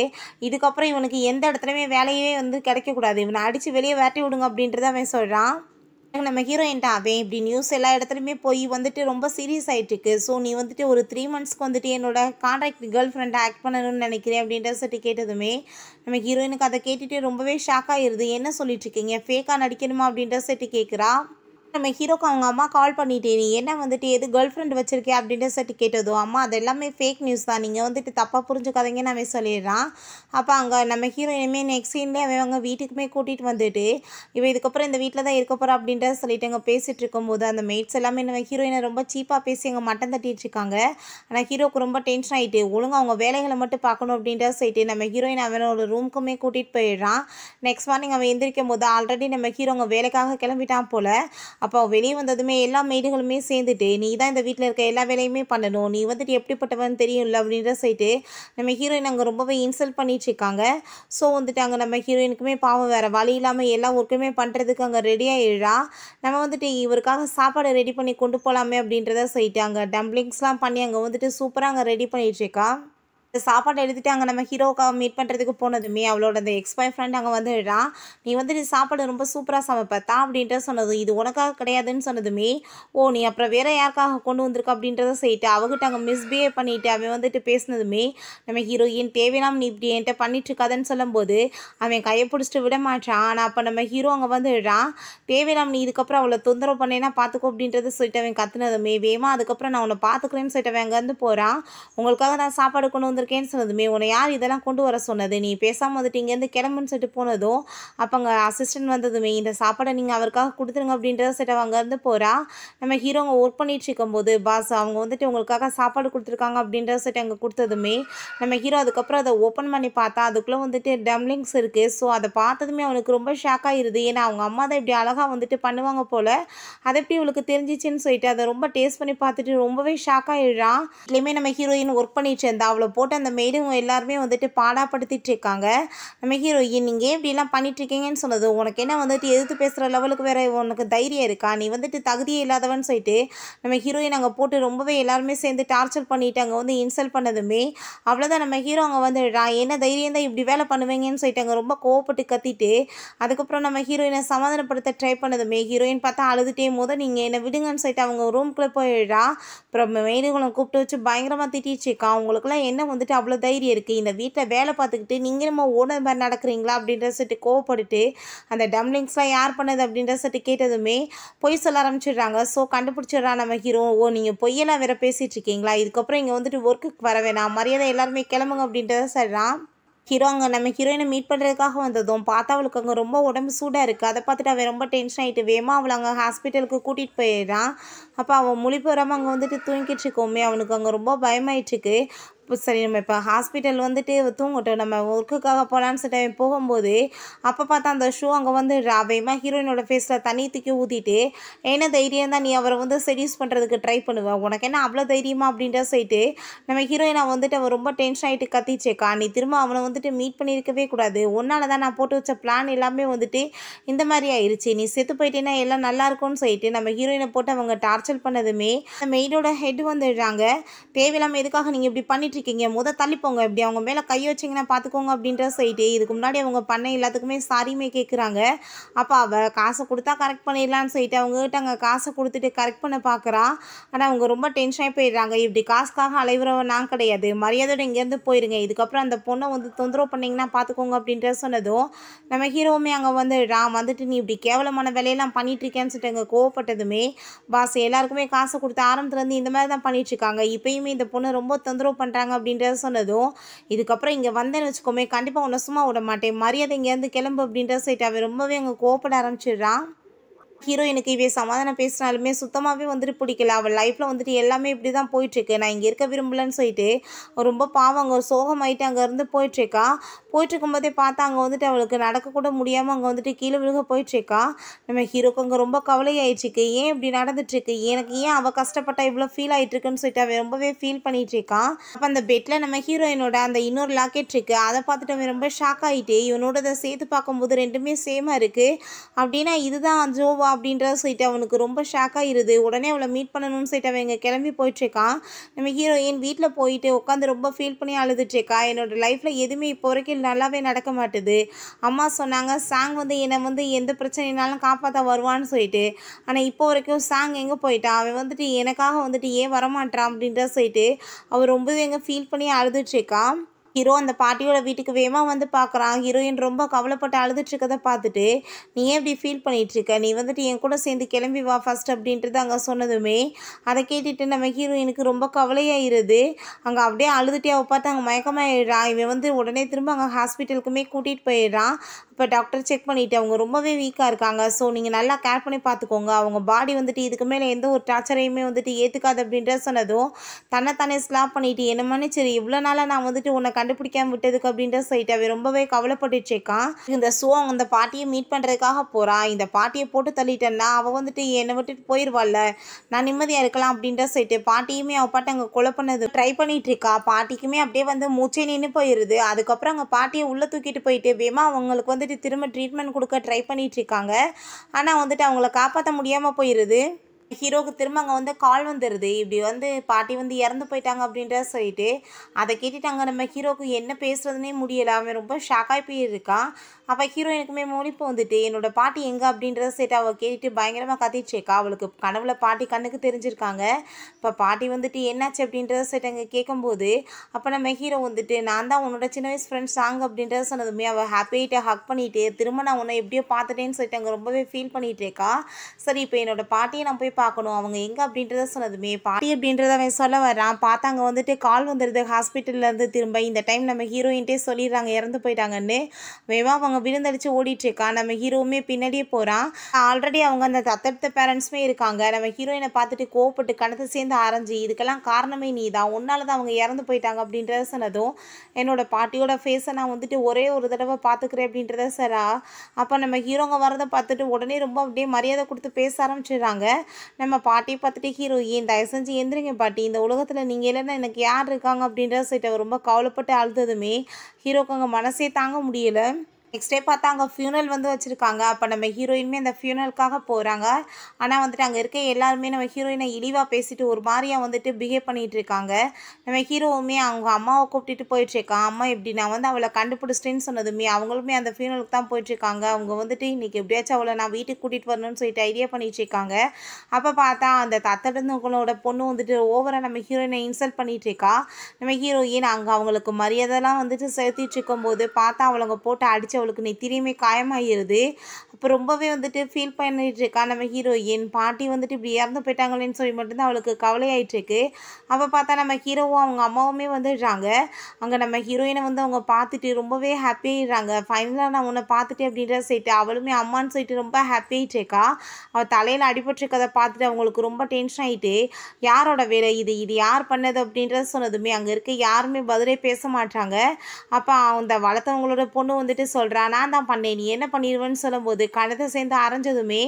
இதுக்கப்புறம் இவனுக்கு எந்த இடத்துலையுமே வேலையே வந்து கிடைக்கக்கூடாது இவனை அடித்து வெளியே வேட்டி விடுங்க அப்படின்றத அவன் சொல்கிறான் நம்ம ஹீரோயின்டா அவன் இப்படி நியூஸ் எல்லா இடத்துலையுமே போய் வந்துட்டு ரொம்ப சீரியஸ் ஆகிட்டுருக்கு ஸோ நீ வந்துட்டு ஒரு த்ரீ மந்த்ஸ்க்கு வந்துட்டு என்னோட கான்ட்ராக்ட் கேர்ள் ஃப்ரெண்டை ஆக்ட் பண்ணணும்னு நினைக்கிறேன் அப்படின்றத சொல்லிட்டு கேட்டதுமே நம்ம ஹீரோயினுக்கு அதை கேட்டுட்டு ரொம்பவே ஷாக் ஆகிடுது என்ன சொல்லிட்டு இருக்கீங்க ஃபேக்காக நடிக்கணுமா அப்படின்றத சொல்லிட்டு கேட்குறா நம்ம ஹீரோக்கு அவங்க அம்மா கால் பண்ணிட்டு நீ என்ன வந்துட்டு எது கேர்ள் ஃப்ரெண்ட் வச்சிருக்கே அப்படின்ற சொல்லி கேட்டதும் அம்மா அது எல்லாமே ஃபேக் நியூஸ் தான் நீங்கள் வந்துட்டு தப்பாக புரிஞ்சுக்காதீங்க நான் சொல்லிடுறான் அப்போ அங்கே நம்ம ஹீரோ இனிமேல் நெக்ஸ்ட் சீன்லேயே அவன் அவங்க வீட்டுக்குமே கூட்டிகிட்டு வந்துட்டு இவன் இதுக்கப்புறம் இந்த வீட்டில் தான் இருக்க போகிறா அப்படின்றத சொல்லிட்டு அங்கே பேசிகிட்டு இருக்கும்போது அந்த மெய்ட்ஸ் எல்லாமே நம்ம ஹீரோயினை ரொம்ப சீப்பாக பேசி அங்கே மட்டன் தட்டிட்டு இருக்காங்க ஆனால் ஹீரோக்கு ரொம்ப டென்ஷன் ஆகிட்டு ஒழுங்காக அவங்க வேலைகளை மட்டும் பார்க்கணும் அப்படின்ற சொல்லிட்டு நம்ம ஹீரோயின் அவனோட ரூமுக்குமே கூட்டிகிட்டு போயிடுறான் நெக்ஸ்ட் மார்னிங் அவன் எந்திரிக்கும் போது ஆல்ரெடி நம்ம ஹீரோ அவங்க வேலைக்காக கிளம்பிட்டான் போல் அப்போ வெளியே வந்ததுமே எல்லா மெய்டுகளுமே சேர்ந்துட்டு நீ தான் இந்த வீட்டில் இருக்க எல்லா வேலையுமே பண்ணணும் நீ வந்துட்டு எப்படிப்பட்டவன் தெரியும்ல அப்படின்ற சொல்லிட்டு நம்ம ஹீரோயின் அங்கே ரொம்பவே இன்சல்ட் பண்ணிட்டு இருக்காங்க ஸோ வந்துட்டு அங்கே நம்ம ஹீரோயினுக்குமே பாவம் வேறு வழி இல்லாமல் எல்லா ஒர்க்குமே பண்ணுறதுக்கு அங்கே ரெடியாக எழுறா நம்ம வந்துட்டு இவருக்காக சாப்பாடு ரெடி பண்ணி கொண்டு போகலாமே அப்படின்றத சொல்லிட்டு அங்கே டம்ப்ளிங்ஸ்லாம் பண்ணி அங்கே வந்துட்டு சூப்பராக அங்கே ரெடி பண்ணிட்டுருக்கா இந்த சாப்பாடு அங்கே நம்ம ஹீரோக்கா மீட் பண்ணுறதுக்கு போனதுமே அவளோட அந்த எக்ஸ் பாய் ஃப்ரெண்ட் அங்கே வந்துடுறான் நீ வந்து நீ சாப்பாடு ரொம்ப சூப்பராக சமைப்பத்தா அப்படின்ட்டு சொன்னது இது உனக்காக கிடையாதுன்னு சொன்னதுமே ஓ நீ அப்புறம் வேற யாருக்காக கொண்டு வந்திருக்க அப்படின்றத சொல்லிட்டு அவகிட்ட அங்கே மிஸ்பிஹேவ் பண்ணிட்டு அவன் வந்துட்டு பேசினதுமே நம்ம ஹீரோயின் தேவையில்லாம் நீ இப்படி என்கிட்ட இருக்காதுன்னு சொல்லும்போது அவன் கையை பிடிச்சிட்டு விட மாட்டான் ஆனால் அப்போ நம்ம ஹீரோ அங்கே வந்துடுறான் தேவையில்லாம் நீ இதுக்கப்புறம் அவளை தொந்தரவு பண்ணேன்னா பார்த்துக்கோ அப்படின்றத சொல்லிட்டு அவன் கத்துனதுமே வேமா அதுக்கப்புறம் நான் உன்னை பார்த்துக்கிறேன்னு சொல்லிட்டு அவன் அங்கேருந்து போகிறான் உங்களுக்காக நான் சாப்பாடு கொண்டு வந்து வந்திருக்கேன்னு சொன்னதுமே உன்னை யார் இதெல்லாம் கொண்டு வர சொன்னது நீ பேசாமல் வந்துட்டு இங்கேருந்து கிளம்புன்னு சொல்லிட்டு போனதும் அப்போ அங்கே அசிஸ்டன்ட் வந்ததுமே இந்த சாப்பாடை நீங்கள் அவருக்காக கொடுத்துருங்க அப்படின்றத சொல்லிட்டு அவங்க இருந்து போகிறா நம்ம ஹீரோங்க ஒர்க் பண்ணிட்டு இருக்கும்போது பாஸ் அவங்க வந்துட்டு உங்களுக்காக சாப்பாடு கொடுத்துருக்காங்க அப்படின்றத சொல்லிட்டு அங்கே கொடுத்ததுமே நம்ம ஹீரோ அதுக்கப்புறம் அதை ஓப்பன் பண்ணி பார்த்தா அதுக்குள்ளே வந்துட்டு டம்லிங்ஸ் இருக்குது ஸோ அதை பார்த்ததுமே அவனுக்கு ரொம்ப ஷாக் ஆகிடுது ஏன்னா அவங்க அம்மா தான் இப்படி அழகாக வந்துட்டு பண்ணுவாங்க போல் அதை எப்படி இவளுக்கு தெரிஞ்சிச்சின்னு சொல்லிட்டு அதை ரொம்ப டேஸ்ட் பண்ணி பார்த்துட்டு ரொம்பவே ஷாக் ஆகிடுறான் இல்லையுமே நம்ம ஹீரோயின் ஒர்க் பண்ணிட்டு இருந்தா அவளை போட்டு போட்டு அந்த மேடுங்க எல்லாருமே வந்துட்டு பாடாப்படுத்திட்டு இருக்காங்க நம்ம ஹீரோயின் நீங்கள் இப்படிலாம் பண்ணிட்டுருக்கீங்கன்னு சொன்னது உனக்கு என்ன வந்துட்டு எதிர்த்து பேசுகிற லெவலுக்கு வேறு உனக்கு தைரியம் இருக்கா நீ வந்துட்டு தகுதியே இல்லாதவன்னு சொல்லிட்டு நம்ம ஹீரோயின் அங்கே போட்டு ரொம்பவே எல்லாருமே சேர்ந்து டார்ச்சர் பண்ணிவிட்டு அங்கே வந்து இன்சல்ட் பண்ணதுமே அவ்வளோதான் நம்ம ஹீரோ அங்கே வந்து என்ன தைரியம் தான் இப்படி வேலை பண்ணுவீங்கன்னு சொல்லிட்டு அங்கே ரொம்ப கோவப்பட்டு கத்திட்டு அதுக்கப்புறம் நம்ம ஹீரோயினை சமாதானப்படுத்த ட்ரை பண்ணதுமே ஹீரோயின் பார்த்தா அழுதுட்டே போது நீங்கள் என்னை விடுங்கன்னு சொல்லிட்டு அவங்க ரூம்குள்ளே போயிடுறா அப்புறம் மெயினுங்களை கூப்பிட்டு வச்சு பயங்கரமாக திட்டிச்சுக்கா அவங்களுக்குலாம் என்ன வந்துட்டு அவ்வளோ தைரியம் இருக்குது இந்த வீட்டில் வேலை பார்த்துக்கிட்டு நீங்கள் நம்ம ஓனர் மாதிரி நடக்கிறீங்களா அப்படின்ற சொல்லிட்டு கோவப்பட்டு அந்த டம்ளிங்ஸ்லாம் யார் பண்ணது அப்படின்ற சொல்லிட்டு கேட்டதுமே பொய் சொல்ல ஆரம்பிச்சிடுறாங்க ஸோ கண்டுபிடிச்சிடுறான் நம்ம ஹீரோ ஓ நீங்கள் பொய்யெல்லாம் வேறு பேசிகிட்டு இருக்கீங்களா இதுக்கப்புறம் இங்கே வந்துட்டு ஒர்க்குக்கு வர வேணாம் மரியாதை எல்லாருமே கிளம்புங்க அப்படின்றத சொல்கிறான் ஹீரோ அங்கே நம்ம ஹீரோயினை மீட் பண்ணுறதுக்காக வந்ததும் பார்த்தா அவளுக்கு அங்கே ரொம்ப உடம்பு சூடாக இருக்குது அதை பார்த்துட்டு அவன் ரொம்ப டென்ஷன் ஆகிட்டு வேமா அவளை அங்கே ஹாஸ்பிட்டலுக்கு கூட்டிகிட்டு போயிடுறான் அப்போ அவன் முழிப்பு வராமல் அங்கே வந்துட்டு தூங்கிட்டு இருக்கோமே அவனுக்கு அங்கே ரொம்ப பயமாயிட்டுருக்கு இப்போ சரி நம்ம இப்போ ஹாஸ்பிட்டல் வந்துட்டு தூங்கட்டும் நம்ம ஒர்க்குக்காக போகலான்னு சொல்லி போகும்போது அப்போ பார்த்தா அந்த ஷூ அங்கே வந்து வேகமாக ஹீரோயினோட ஃபேஸில் தண்ணி தூக்கி ஊற்றிட்டு என்ன தைரியம் தான் நீ அவரை வந்து செடியூஸ் பண்ணுறதுக்கு ட்ரை பண்ணுவேன் உனக்கு என்ன அவ்வளோ தைரியமா அப்படின்ற சொல்லிட்டு நம்ம ஹீரோயினை வந்துட்டு அவன் ரொம்ப டென்ஷன் ஆகிட்டு கத்திச்சேக்கா நீ திரும்ப அவனை வந்துட்டு மீட் பண்ணியிருக்கவே கூடாது உன்னால தான் நான் போட்டு வச்ச பிளான் எல்லாமே வந்துட்டு இந்த மாதிரி ஆயிடுச்சு நீ செத்து போயிட்டேன்னா எல்லாம் நல்லா இருக்கும்னு சொல்லிட்டு நம்ம ஹீரோயினை போட்டு அவங்க டார்ச்சர் பண்ணதுமே மெயினோட ஹெட் வந்துடுறாங்க தேவையில்லாமல் எதுக்காக நீங்கள் இப்படி பண்ணிட்டு பண்ணிகிட்ருக்கீங்க முத தள்ளிப்போங்க இப்படி அவங்க மேலே கை வச்சிங்கன்னா பார்த்துக்கோங்க அப்படின்ற சொல்லிட்டு இதுக்கு முன்னாடி அவங்க பண்ண எல்லாத்துக்குமே சாரியுமே கேட்குறாங்க அப்போ அவள் காசை கொடுத்தா கரெக்ட் பண்ணிடலான்னு சொல்லிட்டு அவங்ககிட்ட அங்கே காசை கொடுத்துட்டு கரெக்ட் பண்ண பார்க்குறா ஆனால் அவங்க ரொம்ப டென்ஷனாகி போயிடுறாங்க இப்படி காசுக்காக அலைவுறவன் நான் கிடையாது மரியாதையோட இங்கேருந்து போயிருங்க இதுக்கப்புறம் அந்த பொண்ணை வந்து தொந்தரவு பண்ணிங்கன்னா பார்த்துக்கோங்க அப்படின்ற சொன்னதும் நம்ம ஹீரோவுமே அங்கே வந்து நான் வந்துட்டு நீ இப்படி கேவலமான வேலையெல்லாம் பண்ணிகிட்ருக்கேன்னு சொல்லிட்டு அங்கே கோவப்பட்டதுமே பாஸ் எல்லாருக்குமே காசை கொடுத்து ஆரம்பத்துலேருந்து இந்த மாதிரி தான் பண்ணிகிட்ருக்காங்க இப்போயுமே இந்த பொண்ணு ரொம்ப தொந்தரவு பண்ணுறாங்க பண்ணுறாங்க அப்படின்றத சொன்னதும் இதுக்கப்புறம் இங்கே வந்தேன்னு வச்சுக்கோமே கண்டிப்பாக உன்னை சும்மா விட மாட்டேன் மரியாதை இங்கேருந்து கிளம்பு அப்படின்றத சொல்லிட்டு அவன் ரொம்பவே அங்கே கோப்பட ஆரம்பிச்சிடுறான் ஹீரோயினுக்கு இவே சமாதானம் பேசினாலுமே சுத்தமாகவே வந்துட்டு பிடிக்கல அவள் லைஃப்பில் வந்துட்டு எல்லாமே இப்படி தான் போயிட்டுருக்கு நான் இங்கே இருக்க விரும்பலன்னு சொல்லிட்டு ரொம்ப பாவம் அங்கே ஒரு சோகமாயிட்டு அங்கேருந்து போயிட்டுருக்கா போயிட்டுருக்கும்போதே பார்த்தா அங்கே வந்துட்டு அவளுக்கு நடக்கக்கூட முடியாமல் அங்கே வந்துட்டு கீழே விழுக போயிட்டுருக்கா நம்ம ஹீரோக்கு அங்கே ரொம்ப ஆயிடுச்சுக்கு ஏன் இப்படி நடந்துட்டுருக்கு எனக்கு ஏன் அவள் கஷ்டப்பட்டா இவ்வளோ ஃபீல் ஆகிட்டுருக்குன்னு சொல்லிட்டு அவள் ரொம்பவே ஃபீல் பண்ணிகிட்ருக்கான் அப்போ அந்த பெட்டில் நம்ம ஹீரோயினோட அந்த இன்னொரு லாக்கெட் இருக்குது அதை பார்த்துட்டு அவன் ரொம்ப ஷாக் ஆகிட்டு இவனோட அதை சேர்த்து பார்க்கும்போது ரெண்டுமே சேமாக இருக்குது அப்படின்னா இதுதான் ஜோவா அப்படின்ற சொல்லிட்டு அவனுக்கு ரொம்ப ஷாக்காக இருது உடனே அவளை மீட் பண்ணணும்னு சொல்லிட்டு அவன் இங்கே கிளம்பி போயிட்டுருக்கான் நம்ம ஹீரோயின் வீட்டில் போயிட்டு உட்காந்து ரொம்ப ஃபீல் பண்ணி அழுதுட்ருக்கா என்னோடய லைஃப்பில் எதுவுமே இப்போ வரைக்கும் நல்லாவே நடக்க மாட்டுது அம்மா சொன்னாங்க சாங் வந்து என்னை வந்து எந்த பிரச்சனைனாலும் காப்பாற்ற வருவான்னு சொல்லிட்டு ஆனால் இப்போ வரைக்கும் சாங் எங்கே போயிட்டான் அவன் வந்துட்டு எனக்காக வந்துட்டு ஏன் வரமாட்டான் அப்படின்ற சொல்லிட்டு அவள் ரொம்பவே எங்கே ஃபீல் பண்ணி அழுதுட்ருக்கான் ஹீரோ அந்த பாட்டியோட வீட்டுக்கு வேகமாக வந்து பார்க்குறான் ஹீரோயின் ரொம்ப கவலைப்பட்டு அழுதுட்டுருக்கதை பார்த்துட்டு நீ ஏன் இப்படி ஃபீல் பண்ணிகிட்ருக்க நீ வந்துட்டு என் கூட சேர்ந்து கிளம்பி வா ஃபஸ்ட் அப்படின்றது அங்கே சொன்னதுமே அதை கேட்டுட்டு நம்ம ஹீரோயினுக்கு ரொம்ப கவலையாயிருது அங்கே அப்படியே அழுதுட்டே அவள் பார்த்து அங்கே மயக்கமாயிடுறான் இவன் வந்து உடனே திரும்ப அங்கே ஹாஸ்பிட்டலுக்குமே கூட்டிகிட்டு போயிடுறான் இப்போ டாக்டர் செக் பண்ணிவிட்டு அவங்க ரொம்பவே வீக்காக இருக்காங்க ஸோ நீங்கள் நல்லா கேர் பண்ணி பார்த்துக்கோங்க அவங்க பாடி வந்துட்டு இதுக்கு மேலே எந்த ஒரு டார்ச்சரையுமே வந்துட்டு ஏற்றுக்காது அப்படின்ற சொன்னதும் தானே ஸ்லாப் பண்ணிவிட்டு என்னமானே சரி இவ்வளோ நாளாக நான் வந்துட்டு உன்னை கண்டுபிடிக்காம விட்டதுக்கு அப்படின்ற சொல்லிட்டு அவன் ரொம்பவே கவலைப்பட்டுச்சேக்கான் இந்த சோ அவங்க பாட்டியை மீட் பண்ணுறதுக்காக போகிறான் இந்த பாட்டியை போட்டு தள்ளிட்டேன்னா அவள் வந்துட்டு என்னை விட்டுட்டு போயிடுவாள்ல நான் நிம்மதியாக இருக்கலாம் அப்படின்ற சொல்லிட்டு பாட்டியுமே அவள் பாட்டு அங்கே கொலை பண்ணது ட்ரை பண்ணிகிட்ருக்கா பாட்டிக்குமே அப்படியே வந்து மூச்சே நின்று போயிடுது அதுக்கப்புறம் அங்கே பாட்டியை உள்ளே தூக்கிட்டு போயிட்டு வேமா அவங்களுக்கு வந்துட்டு திரும்ப ட்ரீட்மெண்ட் கொடுக்க ட்ரை பண்ணிகிட்ருக்காங்க ஆனால் வந்துட்டு அவங்கள காப்பாற்ற முடியாமல் போயிடுது ஹீரோவுக்கு திரும்ப அங்கே வந்து கால் வந்துடுது இப்படி வந்து பாட்டி வந்து இறந்து போயிட்டாங்க அப்படின்றத சொல்லிட்டு அதை கேட்டுட்டு அங்கே நம்ம ஹீரோக்கு என்ன பேசுகிறதுனே முடியலை அவன் ரொம்ப ஷாக்காய் போயிருக்கான் அப்போ ஹீரோ எனக்குமே மொழிப்பு வந்துட்டு என்னோட பாட்டி எங்கே அப்படின்றத சொல்லிட்டு அவள் கேட்டுட்டு பயங்கரமாக கத்திச்சேக்கா அவளுக்கு கனவுல பாட்டி கண்ணுக்கு தெரிஞ்சிருக்காங்க இப்போ பாட்டி வந்துட்டு என்னாச்சு அப்படின்றத சொல்லிட்டு அங்கே கேட்கும்போது அப்போ நம்ம ஹீரோ வந்துட்டு நான் தான் உன்னோட சின்ன வயசு ஃப்ரெண்ட்ஸ் சாங் அப்படின்றத சொன்னதுமே அவள் ஹாப்பியாகிட்டே ஹக் பண்ணிட்டு திரும்ப நான் உன்னை எப்படியோ பார்த்துட்டேன்னு சொல்லிட்டு அங்கே ரொம்பவே ஃபீல் பண்ணிகிட்டு இருக்கா சரி இப்போ என்னோட பாட்டியை நான் போய் பார்க்கணும் அவங்க எங்கே அப்படின்றத சொன்னதுமே பாட்டி அப்படின்றத அவன் சொல்ல வர்றான் பார்த்தாங்க வந்துட்டு கால் வந்துடுது ஹாஸ்பிட்டல்லேருந்து திரும்ப இந்த டைம் நம்ம ஹீரோயின்ட்டே சொல்லிடுறாங்க இறந்து போயிட்டாங்கன்னு வேவா அவங்க விழுந்தடிச்சு ஓடிட்டுருக்கான் நம்ம ஹீரோவுமே பின்னாடியே போகிறான் ஆல்ரெடி அவங்க அந்த தத்தெடுத்த பேரண்ட்ஸுமே இருக்காங்க நம்ம ஹீரோயினை பார்த்துட்டு கோவப்பட்டு கணத்தை சேர்ந்து ஆரஞ்சு இதுக்கெல்லாம் காரணமே நீ தான் உன்னால தான் அவங்க இறந்து போயிட்டாங்க அப்படின்றத சொன்னதும் என்னோட பாட்டியோட ஃபேஸை நான் வந்துட்டு ஒரே ஒரு தடவை பார்த்துக்கிறேன் அப்படின்றத சரா அப்போ நம்ம ஹீரோங்க வரதை பார்த்துட்டு உடனே ரொம்ப அப்படியே மரியாதை கொடுத்து பேச ஆரம்பிச்சிடுறாங்க நம்ம பாட்டி பார்த்துட்டு ஹீரோயின் தயவு செஞ்சு எந்திரிங்க பாட்டி இந்த உலகத்தில் நீங்கள் இல்லைன்னா எனக்கு யார் இருக்காங்க அப்படின்ற சைட்டை ரொம்ப கவலைப்பட்டு அழுததுமே ஹீரோக்கு அங்கே மனசே தாங்க முடியலை நெக்ஸ்ட் டே பார்த்தா அங்கே ஃபியூனல் வந்து வச்சுருக்காங்க அப்போ நம்ம ஹீரோயினுமே அந்த ஃபியூனலுக்காக போகிறாங்க ஆனால் வந்துட்டு அங்கே இருக்க எல்லாருமே நம்ம ஹீரோயினை இழிவாக பேசிட்டு ஒரு மாதிரியாக வந்துட்டு பிஹேவ் பண்ணிகிட்டு இருக்காங்க நம்ம ஹீரோவுமே அவங்க அம்மாவை கூப்பிட்டுட்டு போயிட்டுருக்கான் அம்மா எப்படி நான் வந்து அவளை கண்டுபிடிச்சிட்டேன்னு சொன்னதுமே அவங்களுமே அந்த ஃபியூனலுக்கு தான் போயிட்டுருக்காங்க அவங்க வந்துட்டு இன்றைக்கி எப்படியாச்சும் அவளை நான் வீட்டுக்கு கூட்டிகிட்டு வரணும்னு சொல்லிட்டு ஐடியா பண்ணிகிட்ருக்காங்க அப்போ பார்த்தா அந்த தத்தடுந்தவங்களோட பொண்ணு வந்துட்டு ஓவராக நம்ம ஹீரோயினை இன்சல்ட் பண்ணிகிட்ருக்கா நம்ம ஹீரோயின் அங்கே அவங்களுக்கு மரியாதைலாம் வந்துட்டு செலுத்திட்டு இருக்கும்போது பார்த்தா அவளை போட்டு அடிச்ச அவளுக்கு நெத்திரியுமே காயமாகிடுது அப்போ ரொம்பவே வந்துட்டு ஃபீல் பண்ணிட்டுருக்கா நம்ம ஹீரோயின் பாட்டி வந்துட்டு இப்படி இறந்து போயிட்டாங்களேன்னு சொல்லி மட்டும்தான் அவளுக்கு கவலை ஆகிட்டுருக்கு அப்போ பார்த்தா நம்ம ஹீரோவும் அவங்க அம்மாவுமே வந்துடுறாங்க அங்கே நம்ம ஹீரோயினை வந்து அவங்க பார்த்துட்டு ரொம்பவே ஹாப்பியாகிடுறாங்க ஃபைனலாக நான் உன்னை பார்த்துட்டு அப்படின்ற சொல்லிட்டு அவளுமே அம்மான்னு சொல்லிட்டு ரொம்ப ஹாப்பி ஆகிட்டு இருக்கா அவள் தலையில் அடிபட்டிருக்கதை பார்த்துட்டு அவங்களுக்கு ரொம்ப டென்ஷன் ஆகிட்டு யாரோட வேலை இது இது யார் பண்ணது அப்படின்றத சொன்னதுமே அங்கே இருக்க யாருமே பதிலே பேச மாட்டாங்க அப்போ அந்த வளர்த்தவங்களோட பொண்ணு வந்துட்டு சொல்கிறேன் சொல்கிறா நான் தான் பண்ணேன் நீ என்ன பண்ணிடுவேன்னு சொல்லும்போது கணத்தை சேர்ந்து அரைஞ்சதுமே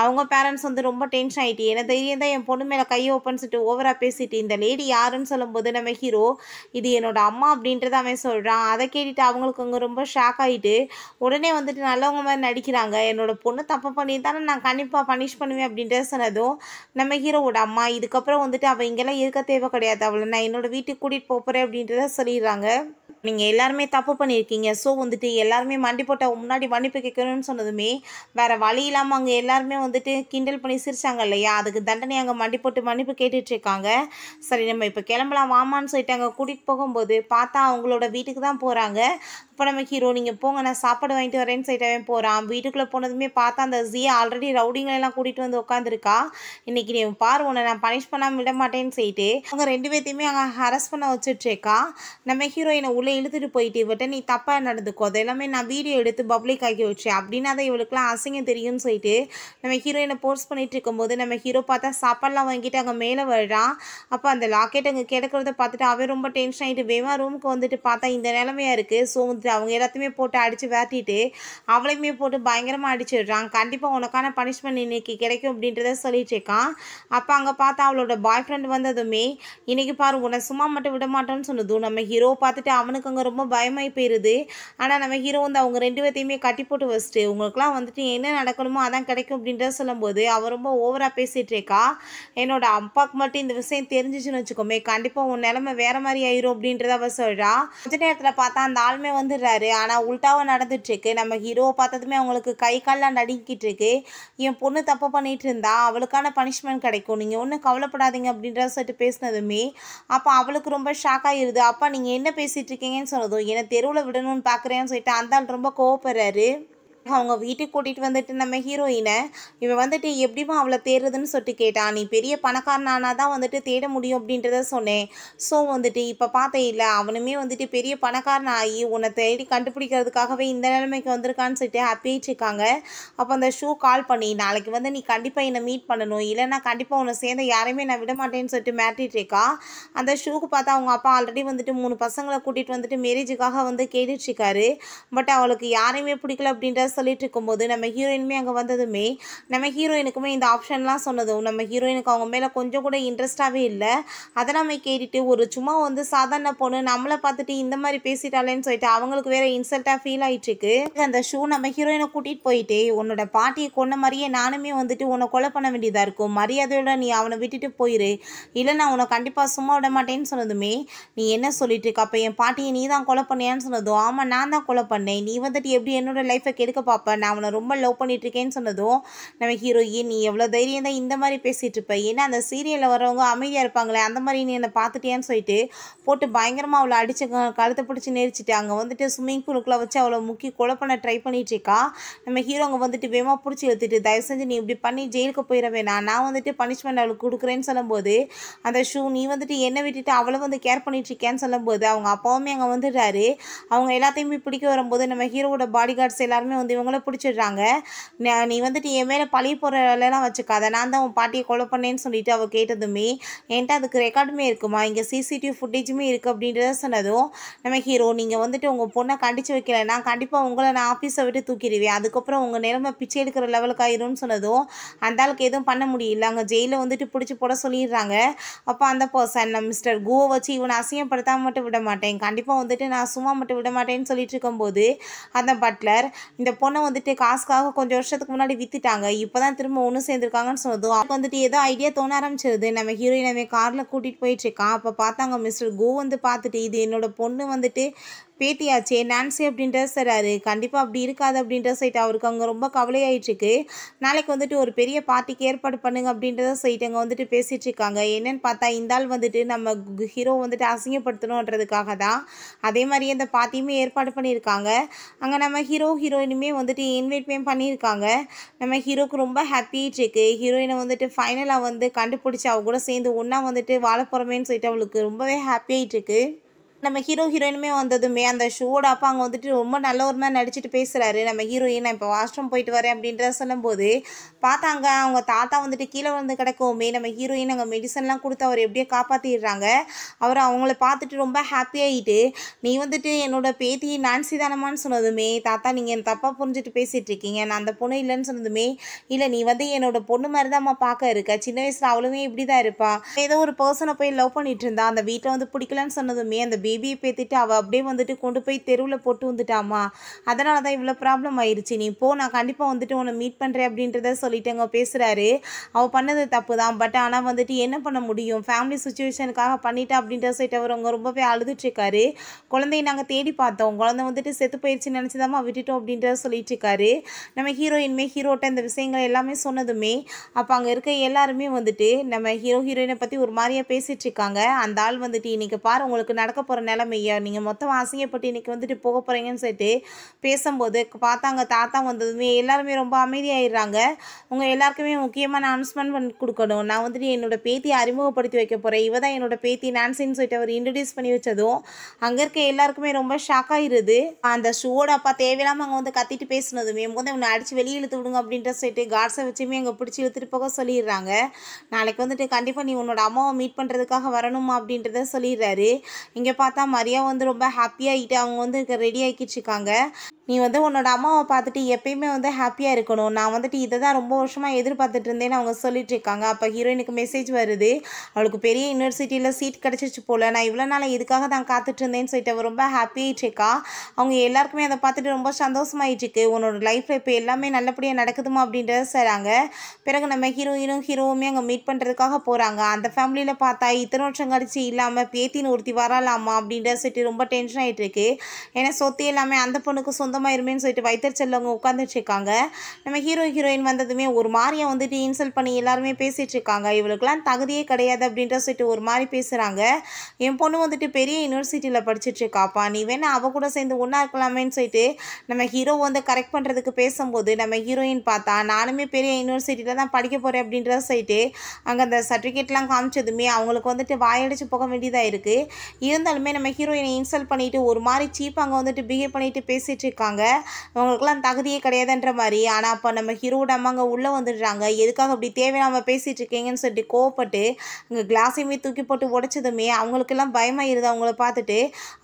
அவங்க பேரண்ட்ஸ் வந்து ரொம்ப டென்ஷன் ஆகிட்டு என்ன தைரியம் தான் என் பொண்ணு மேலே கையை ஓப்பன் சொல்லிட்டு ஓவராக பேசிட்டு இந்த லேடி யாருன்னு சொல்லும்போது நம்ம ஹீரோ இது என்னோட அம்மா அப்படின்றத அவன் சொல்கிறான் அதை கேட்டுட்டு அவங்களுக்கு அங்கே ரொம்ப ஷாக் ஆகிட்டு உடனே வந்துட்டு நல்லவங்க மாதிரி நடிக்கிறாங்க என்னோட பொண்ணு தப்பு பண்ணியிருந்தானே நான் கண்டிப்பாக பனிஷ் பண்ணுவேன் அப்படின்றத சொன்னதும் நம்ம ஹீரோவோட அம்மா இதுக்கப்புறம் வந்துட்டு அவள் இங்கெல்லாம் இருக்க தேவை கிடையாது அவளை நான் என்னோட வீட்டுக்கு கூட்டிகிட்டு போகிறேன் அப்படின்றத சொல்லிடுறாங்க நீங்கள் எல்லாருமே தப்பு பண்ணியிருக்கீங்க ஸோ வந்துட்டு எல்லாருமே மண்டி போட்ட முன்னாடி மன்னிப்பு கேட்கணும்னு சொன்னதுமே வேறு வழி இல்லாமல் அங்கே எல்லாருமே வந்துட்டு கிண்டல் பண்ணி சிரிச்சாங்க இல்லையா அதுக்கு தண்டனை அங்கே மண்டி போட்டு மன்னிப்பு கேட்டுட்ருக்காங்க சரி நம்ம இப்போ கிளம்பலாம் வாமான்னு சொல்லிட்டு அங்கே கூட்டிகிட்டு போகும்போது பார்த்தா அவங்களோட வீட்டுக்கு தான் போகிறாங்க இப்போ நம்ம ஹீரோ நீங்கள் போங்க நான் சாப்பாடு வாங்கிட்டு வரேன்னு சொல்லிட்டவே போகிறான் வீட்டுக்குள்ளே போனதுமே பார்த்தா அந்த ஜியா ஆல்ரெடி ரவுடிங்களெல்லாம் கூட்டிகிட்டு வந்து உட்காந்துருக்கா இன்றைக்கி நீ பாரு உன்னை நான் பனிஷ் பண்ணாமல் விட மாட்டேன்னு சொல்லிட்டு அவங்க ரெண்டு பேர்த்தையுமே அங்கே ஹரஸ் பண்ண வச்சுட்ருக்கா நம்ம ஹீரோயினை உள்ளே இழுத்துட்டு போயிட்டு இவட்ட நீ தப்பாக நடந்துக்கோ அது எல்லாமே நான் வீடியோ எடுத்து பப்ளிக் ஆக்கி வச்சேன் அப்படின்னா தான் இவளுக்குலாம் அசிங்கம் தெரியும்னு சொல்லிட்டு நம்ம ஹீரோயினை போர்ஸ் பண்ணிகிட்டு இருக்கும்போது நம்ம ஹீரோ பார்த்தா சாப்பாடெலாம் வாங்கிட்டு அங்கே மேலே வர்றான் அப்போ அந்த லாக்கெட் அங்கே கிடக்கிறத பார்த்துட்டு அவன் ரொம்ப டென்ஷன் ஆகிட்டு வேமா ரூமுக்கு வந்துட்டு பார்த்தா இந்த நிலமையாக இருக்குது ஸோ வந்து அவங்க எல்லாத்தையுமே போட்டு அடித்து வேத்திட்டு அவளையுமே போட்டு பயங்கரமாக அடிச்சிடுறான் கண்டிப்பாக உனக்கான பனிஷ்மெண்ட் இன்றைக்கி கிடைக்கும் அப்படின்றத சொல்லிட்டு இருக்கான் அப்போ அங்கே பார்த்தா அவளோட பாய் ஃப்ரெண்ட் வந்ததுமே இன்றைக்கி பாரு உன்னை சும்மா மட்டும் விட மாட்டோம்னு சொன்னதும் நம்ம ஹீரோ பார்த்துட்டு அவனுக்கு அங்கே ரொம்ப பயமாகி போயிடுது ஆனால் நம்ம ஹீரோ வந்து அவங்க ரெண்டு பேர்த்தையுமே கட்டி போட்டு வச்சுட்டு உங்களுக்குலாம் வந்துட்டு என்ன நடக்கணுமோ அதான் கிடைக்கும் அப்படின்றத சொல்லும்போது அவள் ரொம்ப ஓவராக பேசிகிட்டு இருக்கா என்னோட அப்பாவுக்கு மட்டும் இந்த விஷயம் தெரிஞ்சிச்சுன்னு வச்சுக்கோமே கண்டிப்பாக உன் நிலமை வேற மாதிரி ஆயிரும் அப்படின்றத அவள் சொல்கிறா கொஞ்ச நேரத்தில் பார்த்தா அந்த ஆளுமே வந்து நடந்துடுறாரு ஆனால் உள்டாவாக நடந்துட்டுருக்கு நம்ம ஹீரோவை பார்த்ததுமே அவங்களுக்கு கை கால்லாம் நடுங்கிட்டு இருக்கு என் பொண்ணு தப்பு பண்ணிட்டு இருந்தா அவளுக்கான பனிஷ்மெண்ட் கிடைக்கும் நீங்கள் ஒன்றும் கவலைப்படாதீங்க அப்படின்ற சொல்லிட்டு பேசினதுமே அப்போ அவளுக்கு ரொம்ப ஷாக் ஆகிடுது அப்பா நீங்கள் என்ன பேசிகிட்டு இருக்கீங்கன்னு சொன்னதும் என்னை தெருவில் விடணும்னு பார்க்குறேன்னு சொல்லிட்டு அந்த ரொம்ப கோவப்படுறாரு அவங்க வீட்டுக்கு கூட்டிகிட்டு வந்துட்டு நம்ம ஹீரோயினை இவன் வந்துட்டு எப்படிமா அவளை தேடுறதுன்னு சொல்லிட்டு கேட்டான் நீ பெரிய பணக்காரனானா தான் வந்துட்டு தேட முடியும் அப்படின்றத சொன்னேன் ஸோ வந்துட்டு இப்போ பார்த்தே இல்லை அவனுமே வந்துட்டு பெரிய பணக்காரன் ஆகி உன்னை தேடி கண்டுபிடிக்கிறதுக்காகவே இந்த நிலைமைக்கு வந்திருக்கான்னு சொல்லிட்டு ஹாப்பியாகிட்டு இருக்காங்க அப்போ அந்த ஷூ கால் பண்ணி நாளைக்கு வந்து நீ கண்டிப்பாக என்னை மீட் பண்ணணும் இல்லைன்னா கண்டிப்பாக உன்னை சேர்ந்த யாரையுமே நான் விட மாட்டேன்னு சொல்லிட்டு மிரட்டிட்டு இருக்கா அந்த ஷூக்கு பார்த்தா அவங்க அப்பா ஆல்ரெடி வந்துட்டு மூணு பசங்களை கூட்டிகிட்டு வந்துட்டு மேரேஜுக்காக வந்து கேட்டுட்ருக்காரு பட் அவளுக்கு யாரையுமே பிடிக்கல அப்படின்ற சொல்லிட்டு இருக்கும்போது நம்ம ஹீரோயினுமே அங்கே வந்ததுமே நம்ம ஹீரோயினுக்குமே இந்த ஆப்ஷன்லாம் சொன்னதும் நம்ம ஹீரோயினுக்கு அவங்க மேலே கொஞ்சம் கூட இன்ட்ரெஸ்டாகவே இல்லை அதை நம்ம கேட்டுட்டு ஒரு சும்மா வந்து சாதாரண பொண்ணு நம்மளை பார்த்துட்டு இந்த மாதிரி பேசிட்டாலேன்னு சொல்லிட்டு அவங்களுக்கு வேற இன்சல்ட்டாக ஃபீல் ஆகிட்டுருக்கு அந்த ஷூ நம்ம ஹீரோயினை கூட்டிகிட்டு போயிட்டு உன்னோட பாட்டியை கொன்ன மாதிரியே நானுமே வந்துட்டு உன்னை கொலை பண்ண வேண்டியதாக இருக்கும் மரியாதையோட நீ அவனை விட்டுட்டு போயிரு இல்லை நான் உன்னை கண்டிப்பாக சும்மா விட மாட்டேன்னு சொன்னதுமே நீ என்ன சொல்லிட்டு இருக்க அப்போ என் பாட்டியை நீ தான் கொலை பண்ணியான்னு சொன்னதும் ஆமாம் நான் தான் கொலை பண்ணேன் நீ வந்துட்டு எப்படி என்னோட லைஃப்பை கெடுக்க பாப்பா நான் அவனை ரொம்ப லவ் பண்ணிட்டு இருக்கேன்னு சொன்னதும் நம்ம ஹீரோயின் நீ எவ்வளோ தைரியம் தான் இந்த மாதிரி பேசிகிட்டு இருப்பேன் ஏன்னா அந்த சீரியலில் வரவங்க அமைதியாக இருப்பாங்களே அந்த மாதிரி நீ என்னை பார்த்துட்டியான்னு சொல்லிட்டு போட்டு பயங்கரமாக அவளை அடிச்சு கழுத்தை பிடிச்சி நெரிச்சிட்டு அங்கே வந்துட்டு ஸ்விம்மிங் பூலுக்குள்ளே வச்சு அவளை முக்கி கொலை பண்ண ட்ரை பண்ணிகிட்ருக்கா நம்ம ஹீரோங்க வந்துட்டு வேகமாக பிடிச்சி எழுத்துட்டு தயவு செஞ்சு நீ இப்படி பண்ணி ஜெயிலுக்கு போயிட நான் வந்துட்டு பனிஷ்மெண்ட் அவளுக்கு கொடுக்குறேன்னு சொல்லும்போது அந்த ஷூ நீ வந்துட்டு என்னை விட்டுட்டு அவளை வந்து கேர் பண்ணிகிட்ருக்கேன்னு சொல்லும்போது அவங்க அப்பாவுமே அங்கே வந்துடுறாரு அவங்க எல்லாத்தையுமே பிடிக்க வரும்போது நம்ம ஹீரோவோட பாடி கார்ட்ஸ் எல்லாருமே வந்து இவங்கள பிடிச்சிடுறாங்க நீ வந்துட்டு என் மேலே பழி போகிறலாம் வச்சுக்காத நான் தான் உன் பாட்டியை கொலை பண்ணேன்னு சொல்லிட்டு அவள் கேட்டதுமே என்கிட்ட அதுக்கு ரெக்கார்டுமே இருக்குமா இங்கே சிசிடிவி ஃபுட்டேஜுமே இருக்குது அப்படின்றத சொன்னதும் நம்ம ஹீரோ நீங்கள் வந்துட்டு உங்கள் பொண்ணை கண்டித்து வைக்கலைன்னா கண்டிப்பாக உங்களை நான் ஆஃபீஸை விட்டு தூக்கிடுவேன் அதுக்கப்புறம் உங்கள் நிலைமை பிச்சை எடுக்கிற லெவலுக்கு ஆயிரும்னு சொன்னதும் அந்த ஆளுக்கு எதுவும் பண்ண முடியல அங்கே ஜெயிலில் வந்துட்டு பிடிச்சி போட சொல்லிடுறாங்க அப்போ அந்த பர்சன் நான் மிஸ்டர் கோவை வச்சு இவனை அசிங்கப்படுத்தாமல் மட்டும் விட மாட்டேன் கண்டிப்பாக வந்துட்டு நான் சும்மா மட்டும் விட மாட்டேன்னு சொல்லிட்டு இருக்கும்போது அந்த பட்லர் இந்த பொண்ணை வந்துட்டு காசுக்காக கொஞ்சம் வருஷத்துக்கு முன்னாடி வித்துட்டாங்க இப்போதான் திரும்ப ஒன்று சேர்ந்துருக்காங்கன்னு சொன்னதும் அவனுக்கு வந்துட்டு ஏதோ ஐடியா தோண ஆரம்பிச்சிருது நம்ம ஹீரோயின் காரில் கூட்டிகிட்டு போயிட்டு இருக்கான் அப்போ பார்த்தாங்க மிஸ்டர் கோ வந்து பார்த்துட்டு இது என்னோட பொண்ணு வந்துட்டு பேட்டியாச்சே நான்சி அப்படின்ற சார் அது கண்டிப்பாக அப்படி இருக்காது அப்படின்ற சைட் அவருக்கு அங்கே ரொம்ப கவலையாயிட்ருக்கு நாளைக்கு வந்துட்டு ஒரு பெரிய பார்ட்டிக்கு ஏற்பாடு பண்ணுங்க அப்படின்றத சைட் அங்கே வந்துட்டு பேசிகிட்டு இருக்காங்க என்னன்னு பார்த்தா இந்த ஆள் வந்துட்டு நம்ம ஹீரோ வந்துட்டு அசிங்கப்படுத்தணுன்றதுக்காக தான் அதே மாதிரி அந்த பார்ட்டியுமே ஏற்பாடு பண்ணியிருக்காங்க அங்கே நம்ம ஹீரோ ஹீரோயினுமே வந்துட்டு இன்வைட்மே பண்ணியிருக்காங்க நம்ம ஹீரோக்கு ரொம்ப ஹாப்பியாக இருக்கு ஹீரோயினை வந்துட்டு ஃபைனலாக வந்து கண்டுபிடிச்சி அவ கூட சேர்ந்து ஒன்றா வந்துட்டு வாழ சொல்லிட்டு அவளுக்கு ரொம்பவே ஹாப்பியாகிட்டு இருக்கு நம்ம ஹீரோ ஹீரோயினுமே வந்ததுமே அந்த ஷூவோட அப்பா அங்கே வந்துட்டு ரொம்ப நல்ல ஒரு மாதிரி நடிச்சுட்டு பேசுகிறாரு நம்ம ஹீரோயின் நான் இப்போ வாஷ்ரூம் போயிட்டு வரேன் அப்படின்றத சொல்லும்போது பார்த்தாங்க அவங்க தாத்தா வந்துட்டு கீழே வந்து கிடக்கவுமே நம்ம ஹீரோயின் அங்கே மெடிசன்லாம் கொடுத்து அவர் எப்படியோ காப்பாற்றிடுறாங்க அவர் அவங்கள பார்த்துட்டு ரொம்ப ஹாப்பியாகிட்டு நீ வந்துட்டு என்னோட பேத்தி நான்சி தானமான்னு சொன்னதுமே தாத்தா நீங்கள் என் தப்பாக புரிஞ்சுட்டு பேசிகிட்டு இருக்கீங்க நான் அந்த பொண்ணு இல்லைன்னு சொன்னதுமே இல்லை நீ வந்து என்னோடய பொண்ணு மாதிரி தான் பார்க்க இருக்க சின்ன வயசில் அவளுமே இப்படி தான் இருப்பாள் ஏதோ ஒரு பர்சனை போய் லவ் பண்ணிட்டு இருந்தா அந்த வீட்டை வந்து பிடிக்கலன்னு சொன்னதுமே அந்த பே பேபியை பேத்துட்டு அவள் அப்படியே வந்துட்டு கொண்டு போய் தெருவில் போட்டு வந்துட்டாமா அதனால தான் இவ்வளோ ப்ராப்ளம் ஆயிடுச்சு நீ போ நான் கண்டிப்பாக வந்துட்டு உன்னை மீட் பண்ணுறேன் அப்படின்றத அங்கே பேசுகிறாரு அவள் பண்ணது தப்பு தான் பட் ஆனால் வந்துட்டு என்ன பண்ண முடியும் ஃபேமிலி சுச்சுவேஷனுக்காக பண்ணிட்டா அப்படின்ற சொல்லிட்டு அவர் அவங்க ரொம்பவே அழுதுட்ருக்காரு குழந்தைய நாங்கள் தேடி பார்த்தோம் குழந்தை வந்துட்டு செத்து போயிடுச்சு நினச்சிதாமா விட்டுட்டோம் அப்படின்றத சொல்லிட்டு இருக்காரு நம்ம ஹீரோயின்மே ஹீரோட்ட இந்த விஷயங்கள் எல்லாமே சொன்னதுமே அப்போ அங்கே இருக்க எல்லாருமே வந்துட்டு நம்ம ஹீரோ ஹீரோயினை பற்றி ஒரு மாதிரியாக பேசிகிட்டு இருக்காங்க அந்த ஆள் வந்துட்டு இன்றைக்கி பாரு உங்களுக்கு நடக்க போகிற நிலமையா நீங்கள் மொத்தம் அசிங்கப்பட்டு இன்றைக்கி வந்துட்டு போக போகிறீங்கன்னு சொல்லிட்டு பேசும்போது பார்த்தாங்க தாத்தா வந்ததுமே எல்லாருமே ரொம்ப அமைதியாகிடுறாங்க உங்கள் எல்லாருக்குமே முக்கியமான அனவுன்ஸ்மெண்ட் பண்ணி கொடுக்கணும் நான் வந்துட்டு என்னோடய பேத்தியை அறிமுகப்படுத்தி வைக்க போகிறேன் இவ தான் என்னோட பேத்தி நான்சின்னு சொல்லிட்டு அவர் இன்ட்ரடியூஸ் பண்ணி வச்சதும் அங்கே இருக்க எல்லாருக்குமே ரொம்ப ஷாக் அந்த ஷூவோட அப்பா தேவையில்லாமல் அங்கே வந்து கத்திட்டு பேசினதுமே போது அவனை அடித்து வெளியே இழுத்து விடுங்க அப்படின்ற சொல்லிட்டு காட்ஸை வச்சுமே அங்கே பிடிச்சி இழுத்துட்டு போக சொல்லிடுறாங்க நாளைக்கு வந்துட்டு கண்டிப்பாக நீ உன்னோட அம்மாவை மீட் பண்ணுறதுக்காக வரணுமா அப்படின்றத சொல்லிடுறாரு இங்கே பார்த்தா பார்த்தா மரியா வந்து ரொம்ப ஹாப்பியாகிட்டு அவங்க வந்து இருக்க ரெடி ஆகிக்கிட்டு நீ வந்து உன்னோட அம்மாவை பார்த்துட்டு எப்பயுமே வந்து ஹாப்பியாக இருக்கணும் நான் வந்துட்டு இதை தான் ரொம்ப வருஷமாக எதிர்பார்த்துட்டு இருந்தேன்னு அவங்க சொல்லிட்டு இருக்காங்க அப்போ ஹீரோயினுக்கு மெசேஜ் வருது அவளுக்கு பெரிய யூனிவர்சிட்டியில் சீட் கிடச்சிச்சு போல் நான் இவ்வளோ நாள் இதுக்காக தான் காத்துட்டு இருந்தேன்னு சொல்லிட்டு அவள் ரொம்ப ஹாப்பியாகிட்டு இருக்கா அவங்க எல்லாருக்குமே அதை பார்த்துட்டு ரொம்ப சந்தோஷமாயிட்டு இருக்கு உன்னோட லைஃப்பில் இப்போ எல்லாமே நல்லபடியாக நடக்குதுமா அப்படின்றத செய்கிறாங்க பிறகு நம்ம ஹீரோயினும் ஹீரோவுமே அங்கே மீட் பண்ணுறதுக்காக போகிறாங்க அந்த ஃபேமிலியில் பார்த்தா இத்தனை வருஷம் கழிச்சு இல்லாமல் பேத்தின்னு ஒருத்தி வரலாமா அப்படின்ற சொல்லிட்டு ரொம்ப டென்ஷன் ஆகிட்டு இருக்கு ஏன்னா சொத்து எல்லாமே அந்த பொண்ணுக்கு சொந்தமாக இருமேன்னு சொல்லிட்டு வைத்தர் செல்லவங்க உட்காந்துட்டு இருக்காங்க நம்ம ஹீரோ ஹீரோயின் வந்ததுமே ஒரு மாதிரியை வந்துட்டு இன்சல்ட் பண்ணி எல்லாருமே பேசிகிட்டு இருக்காங்க இவளுக்குலாம் தகுதியே கிடையாது அப்படின்ற சொல்லிட்டு ஒரு மாதிரி பேசுகிறாங்க என் பொண்ணு வந்துட்டு பெரிய யூனிவர்சிட்டியில் படிச்சுட்டு இருக்காப்பா நீ வேணா அவள் கூட சேர்ந்து ஒன்றா இருக்கலாமேன்னு சொல்லிட்டு நம்ம ஹீரோ வந்து கரெக்ட் பண்ணுறதுக்கு பேசும்போது நம்ம ஹீரோயின் பார்த்தா நானுமே பெரிய யூனிவர்சிட்டியில் தான் படிக்க போகிறேன் அப்படின்றத சொல்லிட்டு அங்கே அந்த சர்டிஃபிகேட்லாம் காமிச்சதுமே அவங்களுக்கு வந்துட்டு வாயடிச்சு போக வேண்டியதாக இருக்குது இருந்தாலும் எல்லாருமே நம்ம ஹீரோயினை இன்சல்ட் பண்ணிவிட்டு ஒரு மாதிரி சீப் அங்கே வந்துட்டு பிஹேவ் பண்ணிவிட்டு பேசிகிட்டு இருக்காங்க அவங்களுக்குலாம் தகுதியே கிடையாதுன்ற மாதிரி ஆனால் அப்போ நம்ம ஹீரோட அம்மாங்க உள்ளே வந்துடுறாங்க எதுக்காக அப்படி தேவையில்லாமல் பேசிகிட்டு இருக்கீங்கன்னு சொல்லிட்டு கோவப்பட்டு அங்கே கிளாஸையுமே தூக்கி போட்டு உடைச்சதுமே அவங்களுக்கெல்லாம் பயமாக இருது அவங்கள பார்த்துட்டு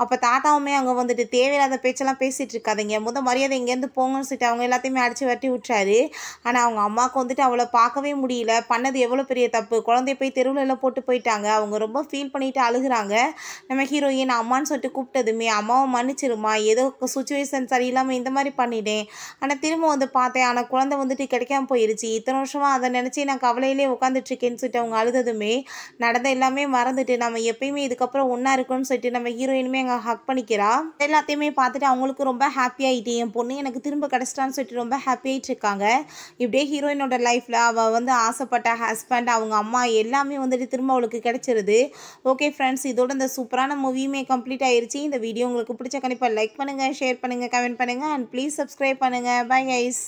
அப்போ தாத்தாவுமே அங்கே வந்துட்டு தேவையில்லாத பேச்செல்லாம் பேசிகிட்டு இங்கே முத மரியாதை இங்கேருந்து போங்கன்னு சொல்லிட்டு அவங்க எல்லாத்தையுமே அடித்து வெட்டி விட்டுறாரு ஆனால் அவங்க அம்மாவுக்கு வந்துட்டு அவளை பார்க்கவே முடியல பண்ணது எவ்வளோ பெரிய தப்பு குழந்தைய போய் தெருவில் எல்லாம் போட்டு போயிட்டாங்க அவங்க ரொம்ப ஃபீல் பண்ணிட்டு அழுகிறாங்க நம்ம ஹீரோ என் அம்மான்னு சொல்லிட்டு கூப்பிட்டதுமே அம்மாவை மன்னிச்சிருமா ஏதோ சுச்சுவேஷன் சரியில்லாமல் இந்த மாதிரி பண்ணிட்டேன் ஆனால் திரும்ப வந்து பார்த்தேன் ஆனால் குழந்தை வந்துட்டு கிடைக்காம போயிடுச்சு இத்தனை வருஷமாக அதை நினச்சி நான் கவலையிலே உட்காந்துட்ருக்கேன்னு சொல்லிட்டு அவங்க அழுததுமே நடந்த எல்லாமே மறந்துட்டு நம்ம எப்பயுமே இதுக்கப்புறம் ஒன்றா இருக்கும்னு சொல்லிட்டு நம்ம ஹீரோயினுமே அங்கே ஹக் பண்ணிக்கிறா எல்லாத்தையுமே பார்த்துட்டு அவங்களுக்கு ரொம்ப ஹாப்பியாகிட்டு என் பொண்ணு எனக்கு திரும்ப கிடச்சிட்டான்னு சொல்லிட்டு ரொம்ப ஹாப்பியாகிட்டு இருக்காங்க இப்படியே ஹீரோயினோட லைஃப்பில் அவள் வந்து ஆசைப்பட்ட ஹஸ்பண்ட் அவங்க அம்மா எல்லாமே வந்துட்டு திரும்ப அவளுக்கு கிடச்சிருது ஓகே ஃப்ரெண்ட்ஸ் இதோட இந்த சூப்பரான மூவி ரிவ்யூமே கம்ப்ளீட் ஆயிடுச்சு இந்த வீடியோ உங்களுக்கு பிடிச்ச கண்டிப்பாக லைக் பண்ணுங்கள் ஷேர் பண்ணுங்கள் கமெண்ட் பண்ணுங்கள் அண்ட் ப்ளீஸ் சப்ஸ்கிரைப் பண்ணுங்கள் பை ஐஸ்